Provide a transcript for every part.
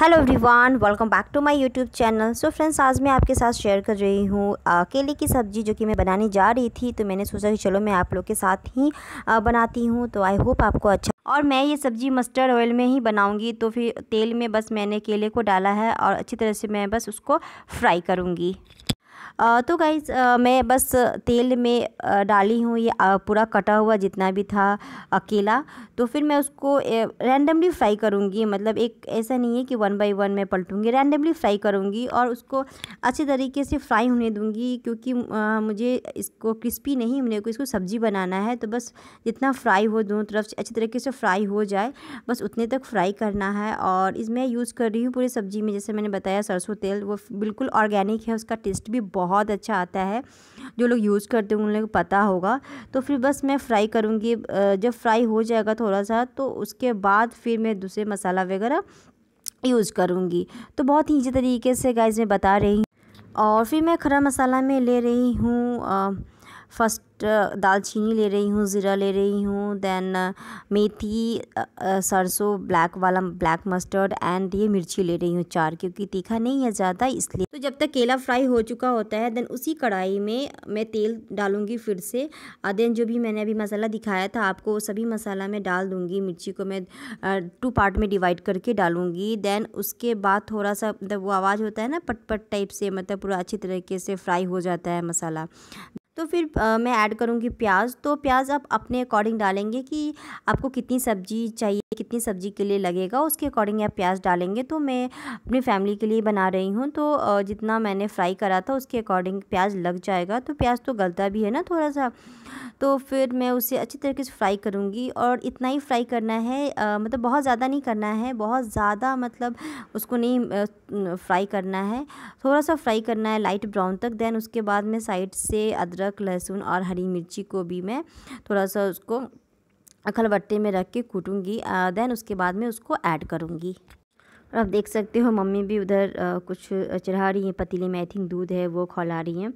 hello everyone welcome back to my YouTube channel so friends आज मैं आपके साथ शेयर कर रही हूँ केले की सब्ज़ी जो कि मैं बनाने जा रही थी तो मैंने सोचा कि चलो मैं आप लोग के साथ ही आ, बनाती हूँ तो आई होप आपको अच्छा और मैं ये सब्ज़ी मस्टर्ड ऑयल में ही बनाऊँगी तो फिर तेल में बस मैंने केले को डाला है और अच्छी तरह से मैं बस उसको फ्राई करूँगी तो गाइज मैं बस तेल में डाली हूँ ये पूरा कटा हुआ जितना भी था अकेला तो फिर मैं उसको रैंडमली फ्राई करूँगी मतलब एक ऐसा नहीं है कि वन बाय वन मैं पलटूँगी रैंडमली फ्राई करूँगी और उसको अच्छे तरीके से फ्राई होने दूँगी क्योंकि मुझे इसको क्रिस्पी नहीं मेरे को इसको सब्ज़ी बनाना है तो बस जितना फ्राई हो दोनों तरफ से अच्छे तरीके से फ्राई हो जाए बस उतने तक फ्राई करना है और इसमें यूज़ कर रही हूँ पूरी सब्ज़ी में जैसे मैंने बताया सरसों तेल वो बिल्कुल ऑर्गेनिक है उसका टेस्ट भी बहुत बहुत अच्छा आता है जो लोग यूज़ करते हैं उन लोग पता होगा तो फिर बस मैं फ्राई करूँगी जब फ्राई हो जाएगा थोड़ा सा तो उसके बाद फिर मैं दूसरे मसाला वगैरह यूज़ करूँगी तो बहुत ही ईजी तरीके से गाइज मैं बता रही हूँ और फिर मैं खरा मसाला में ले रही हूँ फर्स्ट Uh, दालचीनी ले रही हूँ ज़ीरा ले रही हूँ देन uh, मेथी uh, सरसों ब्लैक वाला ब्लैक मस्टर्ड एंड ये मिर्ची ले रही हूँ चार क्योंकि तीखा नहीं है ज़्यादा इसलिए तो जब तक केला फ्राई हो चुका होता है देन उसी कढ़ाई में मैं तेल डालूँगी फिर से देन जो भी मैंने अभी मसाला दिखाया था आपको वो सभी मसाला मैं डाल दूँगी मिर्ची को मैं टू पार्ट में डिवाइड करके डालूँगी देन उसके बाद थोड़ा सा मतलब वो आवाज़ होता है ना पटपट टाइप से मतलब पूरा अच्छी तरीके से फ्राई हो जाता है मसाला तो फिर आ, मैं ऐड करूँगी प्याज तो प्याज आप अपने अकॉर्डिंग डालेंगे कि आपको कितनी सब्ज़ी चाहिए कितनी सब्ज़ी के लिए लगेगा उसके अकॉर्डिंग आप प्याज डालेंगे तो मैं अपनी फैमिली के लिए बना रही हूँ तो जितना मैंने फ्राई करा था उसके अकॉर्डिंग प्याज लग जाएगा तो प्याज तो गलता भी है ना थोड़ा सा तो फिर मैं उसे अच्छी तरीके से फ्राई करूँगी और इतना ही फ्राई करना है आ, मतलब बहुत ज़्यादा नहीं करना है बहुत ज़्यादा मतलब उसको नहीं फ्राई करना है थोड़ा सा फ्राई करना है लाइट ब्राउन तक देन उसके बाद मैं साइड से अदरक लहसुन और हरी मिर्ची को भी मैं थोड़ा सा उसको खलबट्टे में रख के कूटूँगी देन उसके बाद में उसको ऐड करूँगी और आप देख सकते हो मम्मी भी उधर कुछ चढ़ा रही हैं पतीले में आई थिंक दूध है वो खौला रही हैं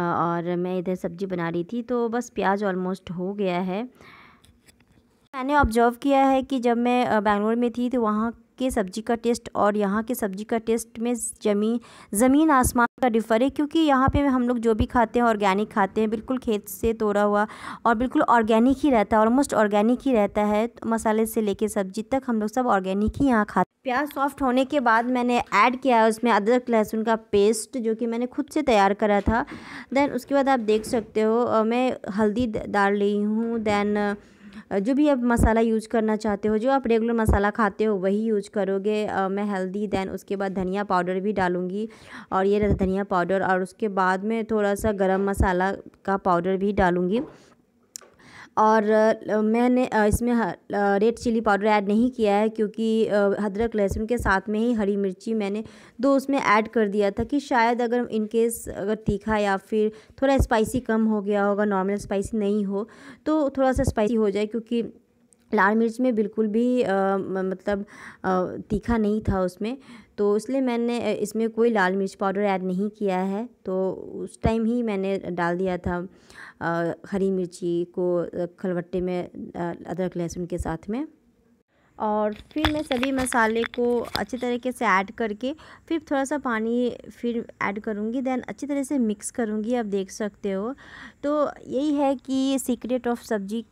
और मैं इधर सब्ज़ी बना रही थी तो बस प्याज ऑलमोस्ट हो गया है मैंने ऑब्जर्व किया है कि जब मैं बेंगलोर में थी तो वहाँ के सब्ज़ी का टेस्ट और यहाँ के सब्ज़ी का टेस्ट में जमीन ज़मीन आसमान का डिफ़र है क्योंकि यहाँ पे हम लोग जो भी खाते हैं ऑर्गेनिक खाते हैं बिल्कुल खेत से तोड़ा हुआ और बिल्कुल ऑर्गेनिक ही रहता है ऑलमोस्ट ऑर्गेनिक ही रहता है तो मसाले से लेके सब्ज़ी तक हम लोग सब ऑर्गेनिक ही यहाँ खाते प्याज सॉफ्ट होने के बाद मैंने ऐड किया है उसमें अदरक लहसुन का पेस्ट जो कि मैंने खुद से तैयार करा था दैन उसके बाद आप देख सकते हो मैं हल्दी डाल रही हूँ दैन जो भी आप मसाला यूज़ करना चाहते हो जो आप रेगुलर मसाला खाते हो वही यूज करोगे मैं हेल्दी देन उसके बाद धनिया पाउडर भी डालूंगी और ये रहता धनिया पाउडर और उसके बाद में थोड़ा सा गर्म मसाला का पाउडर भी डालूँगी और मैंने इसमें रेड चिली पाउडर ऐड नहीं किया है क्योंकि अदरक लहसुन के साथ में ही हरी मिर्ची मैंने दो उसमें ऐड कर दिया था कि शायद अगर इनकेस अगर तीखा या फिर थोड़ा स्पाइसी कम हो गया होगा नॉर्मल स्पाइसी नहीं हो तो थोड़ा सा स्पाइसी हो जाए क्योंकि लाल मिर्च में बिल्कुल भी मतलब तीखा नहीं था उसमें तो इसलिए मैंने इसमें कोई लाल मिर्च पाउडर ऐड नहीं किया है तो उस टाइम ही मैंने डाल दिया था हरी मिर्ची को खलबट्टे में अदरक लहसुन के साथ में और फिर मैं सभी मसाले को अच्छी तरीके से ऐड करके फिर थोड़ा सा पानी फिर ऐड करूँगी देन अच्छी तरह से मिक्स करूँगी आप देख सकते हो तो यही है कि सीक्रेट ऑफ सब्ज़ी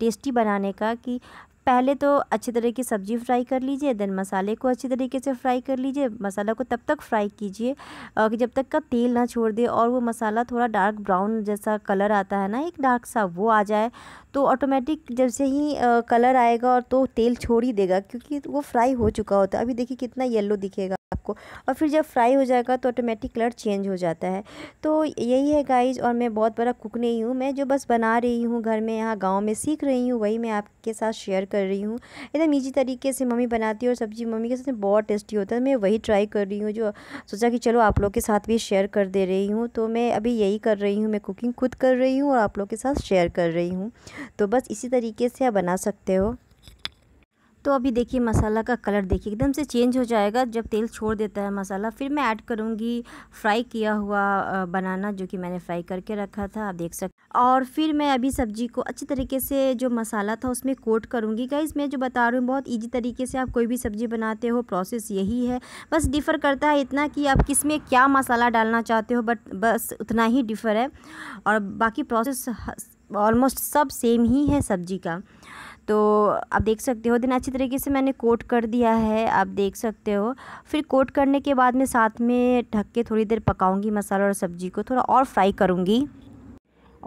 टेस्टी बनाने का कि पहले तो अच्छी तरह की सब्ज़ी फ्राई कर लीजिए देन मसाले को अच्छी तरीके से फ्राई कर लीजिए मसाला को तब तक फ्राई कीजिए कि जब तक का तेल ना छोड़ दे और वो मसाला थोड़ा डार्क ब्राउन जैसा कलर आता है ना एक डार्क सा वो आ जाए तो ऑटोमेटिक जब से ही कलर आएगा और तो तेल छोड़ ही देगा क्योंकि वो फ्राई हो चुका होता है अभी देखिए कितना येल्लो दिखेगा आपको और फिर जब फ्राई हो जाएगा तो ऑटोमेटिक कलर चेंज हो जाता है तो यही है गाइज और मैं बहुत बड़ा कुक नहीं हूँ मैं जो बस बना रही हूँ घर में यहाँ गाँव में सीख रही हूँ वही मैं आपके साथ शेयर कर रही हूँ एकदम ईजी तरीके से मम्मी बनाती है और सब्ज़ी मम्मी के साथ बहुत टेस्टी होता है मैं वही ट्राई कर रही हूँ जो सोचा कि चलो आप लोग के साथ भी शेयर कर दे रही हूँ तो मैं अभी यही कर रही हूँ मैं कुकिंग खुद कर रही हूँ और आप लोग के साथ शेयर कर रही हूँ तो बस इसी तरीके से आप बना सकते हो तो अभी देखिए मसाला का कलर देखिए एकदम से चेंज हो जाएगा जब तेल छोड़ देता है मसाला फिर मैं ऐड करूँगी फ्राई किया हुआ बनाना जो कि मैंने फ्राई करके रखा था आप देख सकते और फिर मैं अभी सब्जी को अच्छी तरीके से जो मसाला था उसमें कोट करूँगी गाइज मैं जो बता रही हूँ बहुत ईजी तरीके से आप कोई भी सब्ज़ी बनाते हो प्रोसेस यही है बस डिफ़र करता है इतना कि आप किस में क्या मसाला डालना चाहते हो बट बस उतना ही डिफ़र है और बाकी प्रोसेस ऑलमोस्ट सब सेम ही है सब्जी का तो आप देख सकते हो दिन अच्छी तरीके से मैंने कोट कर दिया है आप देख सकते हो फिर कोट करने के बाद मैं साथ में ढक के थोड़ी देर पकाऊंगी मसाला और सब्जी को थोड़ा और फ्राई करूँगी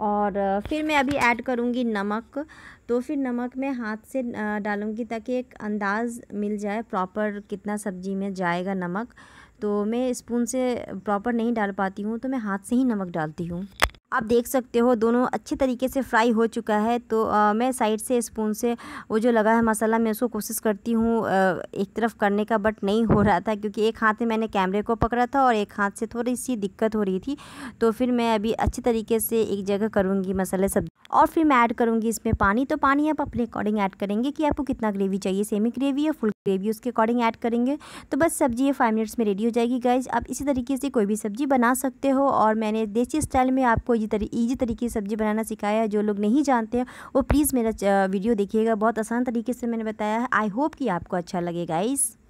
और फिर मैं अभी ऐड करूँगी नमक तो फिर नमक मैं हाथ से डालूँगी ताकि एक अंदाज़ मिल जाए प्रॉपर कितना सब्ज़ी में जाएगा नमक तो मैं स्पून से प्रॉपर नहीं डाल पाती हूँ तो मैं हाथ से ही नमक डालती हूँ आप देख सकते हो दोनों अच्छे तरीके से फ्राई हो चुका है तो आ, मैं साइड से स्पून से वो जो लगा है मसाला मैं उसको कोशिश करती हूँ एक तरफ करने का बट नहीं हो रहा था क्योंकि एक हाथ में मैंने कैमरे को पकड़ा था और एक हाथ से थोड़ी सी दिक्कत हो रही थी तो फिर मैं अभी अच्छे तरीके से एक जगह करूँगी मसाले सब्जी और फिर मैं ऐड करूँगी इसमें पानी तो पानी आप अपने अकॉर्डिंग ऐड करेंगे कि आपको कितना ग्रेवी चाहिए सेमी ग्रेवी या फुल ग्रेवी उसके अकॉर्डिंग ऐड करेंगे तो बस सब्जी ये फाइव मिनट्स में रेडी हो जाएगी गाइज आप इसी तरीके से कोई भी सब्जी बना सकते हो और मैंने देसी स्टाइल में आपको ईजी तरी ईजी तरीके से सब्ज़ी बनाना सिखाया है जो लोग नहीं जानते हैं वो प्लीज़ मेरा वीडियो देखिएगा बहुत आसान तरीके से मैंने बताया है आई होप कि आपको अच्छा लगेगा इस